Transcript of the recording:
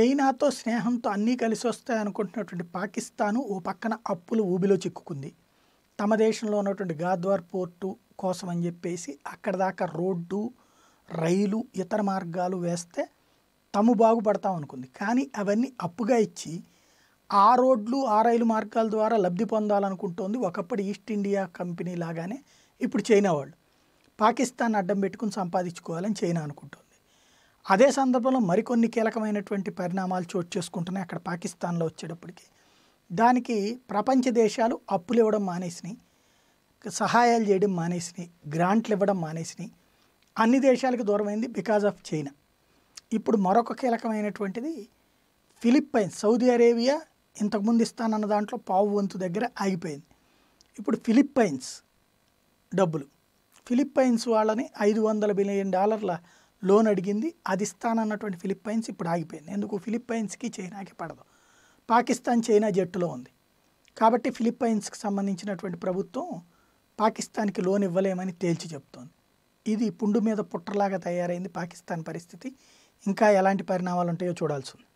చైనాతో స్నేహంతో అన్నీ కలిసి వస్తాయనుకుంటున్నటువంటి పాకిస్తాను ఓ పక్కన అప్పులు ఊబిలో చిక్కుకుంది తమ దేశంలో ఉన్నటువంటి గాద్వార్ పోర్టు కోసం అని చెప్పేసి అక్కడ దాకా రోడ్డు రైలు ఇతర మార్గాలు వేస్తే తము బాగుపడతాం అనుకుంది కానీ అవన్నీ అప్పుగా ఇచ్చి ఆ రోడ్లు ఆ రైలు మార్గాల ద్వారా లబ్ధి పొందాలనుకుంటోంది ఒకప్పుడు ఈస్ట్ ఇండియా కంపెనీ లాగానే ఇప్పుడు చైనా వాళ్ళు పాకిస్తాన్ అడ్డం పెట్టుకుని సంపాదించుకోవాలని చైనా అనుకుంటుంది అదే సందర్భంలో మరికొన్ని కీలకమైనటువంటి పరిణామాలు చోటు చేసుకుంటున్నాయి అక్కడ పాకిస్తాన్లో వచ్చేటప్పటికి దానికి ప్రపంచ దేశాలు అప్పులు ఇవ్వడం మానేసినాయి సహాయాలు చేయడం మానేసినాయి గ్రాంట్లు ఇవ్వడం మానేసినాయి అన్ని దేశాలకు దూరమైంది బికాజ్ ఆఫ్ చైనా ఇప్పుడు మరొక కీలకమైనటువంటిది ఫిలిప్పైన్స్ సౌదీ అరేబియా ఇంతకుముందు ఇస్తానన్న దాంట్లో పావు వంతు దగ్గర ఆగిపోయింది ఇప్పుడు ఫిలిప్పైన్స్ డబ్బులు ఫిలిప్పైన్స్ వాళ్ళని ఐదు వందల బిలియన్ డాలర్ల లోన్ అడిగింది అది ఇస్తానన్నటువంటి ఫిలిప్పైన్స్ ఇప్పుడు ఆగిపోయింది ఎందుకు ఫిలిప్పైన్స్కి చైనాకి పడదు పాకిస్తాన్ చైనా జట్టులో ఉంది కాబట్టి ఫిలిప్పైన్స్కి సంబంధించినటువంటి ప్రభుత్వం పాకిస్తాన్కి లోన్ ఇవ్వలేమని తేల్చి చెప్తోంది ఇది పుండు మీద పుట్టలాగా తయారైంది పాకిస్తాన్ పరిస్థితి ఇంకా ఎలాంటి పరిణామాలు ఉంటాయో చూడాల్సి ఉంది